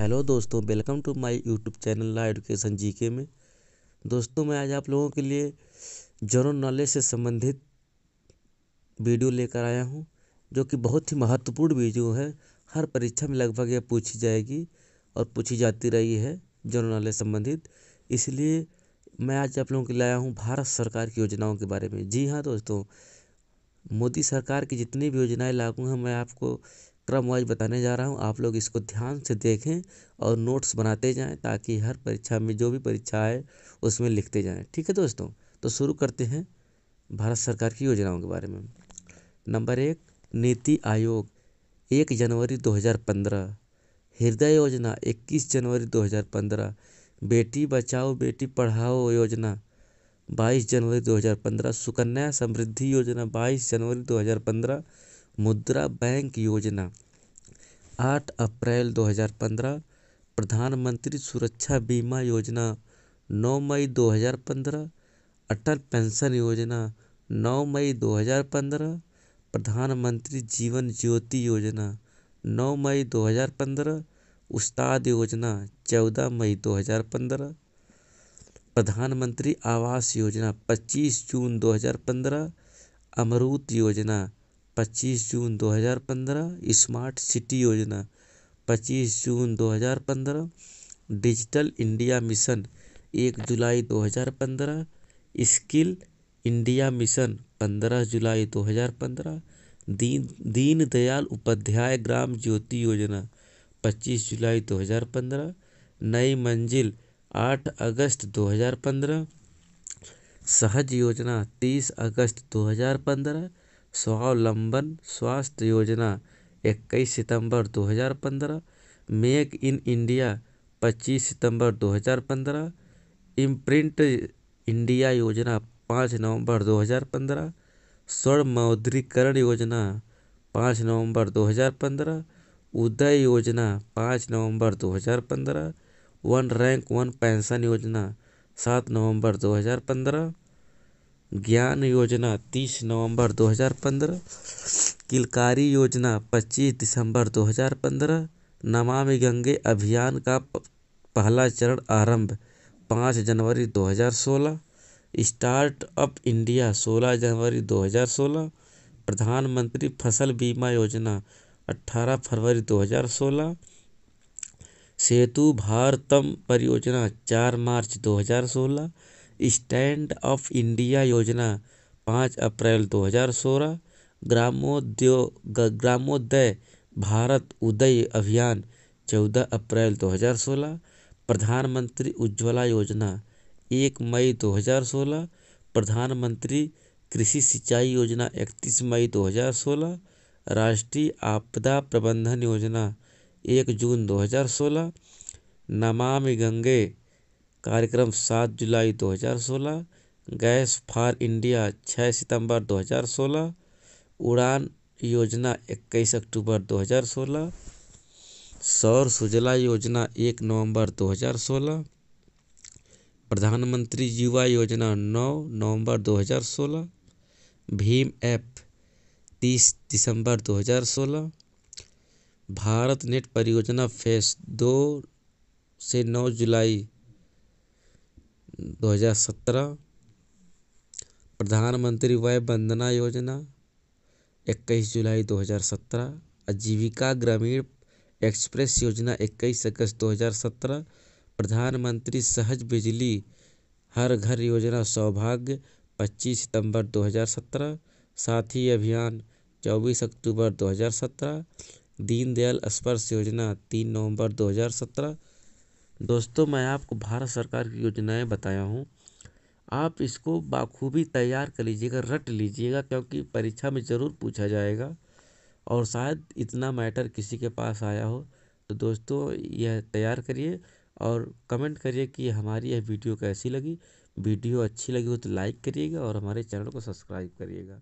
hello दोस्तों welcome to my YouTube channel La Education GK में दोस्तों मैं आज आप लोगों के लिए जनरल नॉलेज से संबंधित वीडियो लेकर आया हूं जो कि बहुत ही महत्वपूर्ण वीडियो है हर परीक्षा में लगभग यह पूछी जाएगी और पूछी जाती रही है जनरल नॉलेज संबंधित इसलिए मैं आज आप लोगों के लिए आया हूँ भारत सरकार की योजनाओं के बारे में जी हाँ दोस्तों मोदी सरकार की जितनी भी योजनाएं लागू हैं मैं आपको क्रम वाइज बताने जा रहा हूँ आप लोग इसको ध्यान से देखें और नोट्स बनाते जाएं ताकि हर परीक्षा में जो भी परीक्षा आए उसमें लिखते जाएं ठीक है दोस्तों तो शुरू करते हैं भारत सरकार की योजनाओं के बारे में नंबर एक नीति आयोग एक जनवरी 2015 हृदय योजना 21 जनवरी 2015 बेटी बचाओ बेटी पढ़ाओ योजना 22 जनवरी 2015 सुकन्या समृद्धि योजना 22 जनवरी 2015 मुद्रा बैंक योजना आठ अप्रैल 2015 प्रधानमंत्री सुरक्षा बीमा योजना नौ मई 2015 अटल पेंशन योजना नौ मई 2015 प्रधानमंत्री जीवन ज्योति योजना नौ मई 2015 उस्ताद योजना चौदह मई 2015 प्रधानमंत्री आवास योजना 25 जून 2015 अमरूत योजना पच्चीस जून दो हज़ार पंद्रह स्मार्ट सिटी योजना पच्चीस जून दो हज़ार पंद्रह डिजिटल इंडिया मिशन एक जुलाई दो हज़ार पंद्रह स्किल इंडिया मिशन पंद्रह जुलाई दो हज़ार पंद्रह दीन दीनदयाल उपाध्याय ग्राम ज्योति योजना पच्चीस जुलाई दो हज़ार पंद्रह नई मंजिल आठ अगस्त दो हज़ार पंद्रह सहज योजना तीस अगस्त दो हज़ार पंद्रह स्वावलंबन स्वास्थ्य योजना इक्कीस सितंबर 2015 मेक इन इंडिया 25 सितंबर 2015 इम्प्रिंट इंडिया योजना 5 नवंबर 2015 स्वर्ण मौद्रीकरण योजना 5 नवंबर 2015 उदय योजना 5 नवंबर 2015 वन रैंक वन पेंशन योजना 7 नवंबर 2015 ज्ञान योजना तीस नवंबर 2015 किलकारी योजना पच्चीस दिसंबर 2015 नमामि गंगे अभियान का पहला चरण आरंभ पाँच जनवरी 2016 स्टार्टअप इंडिया 16 जनवरी 2016 प्रधानमंत्री फसल बीमा योजना 18 फरवरी 2016 सेतु भारतम परियोजना 4 मार्च 2016 स्टैंड अप इंडिया योजना पाँच अप्रैल दो हजार सोलह ग्रामोदय भारत उदय अभियान चौदह अप्रैल दो हजार सोलह प्रधानमंत्री उज्ज्वला योजना एक मई दो हजार सोलह प्रधानमंत्री कृषि सिंचाई योजना इकतीस मई दो हजार सोलह राष्ट्रीय आपदा प्रबंधन योजना एक जून दो हजार सोलह नमामि गंगे कार्यक्रम सात जुलाई दो हज़ार सोलह गैस फॉर इंडिया छः सितंबर दो हज़ार सोलह उड़ान योजना इक्कीस अक्टूबर दो हज़ार सोलह सौर सुजला योजना एक नवंबर दो हज़ार सोलह प्रधानमंत्री युवा योजना नौ नवंबर दो हज़ार सोलह भीम ऐप तीस दिसंबर दो हज़ार सोलह भारत नेट परियोजना फेस दो से नौ जुलाई दो हज़ार सत्रह प्रधानमंत्री वय वंदना योजना इक्कीस जुलाई दो हज़ार सत्रह आजीविका ग्रामीण एक्सप्रेस योजना इक्कीस अगस्त दो हज़ार सत्रह प्रधानमंत्री सहज बिजली हर घर योजना सौभाग्य 25 सितंबर 2017 साथी अभियान 24 अक्टूबर 2017 दीनदयाल स्पर्श योजना 3 नवंबर 2017 दोस्तों मैं आपको भारत सरकार की योजनाएँ बताया हूँ आप इसको बाखूबी तैयार कर लीजिएगा रट लीजिएगा क्योंकि परीक्षा में ज़रूर पूछा जाएगा और शायद इतना मैटर किसी के पास आया हो तो दोस्तों यह तैयार करिए और कमेंट करिए कि हमारी यह वीडियो कैसी लगी वीडियो अच्छी लगी हो तो लाइक करिएगा और हमारे चैनल को सब्सक्राइब करिएगा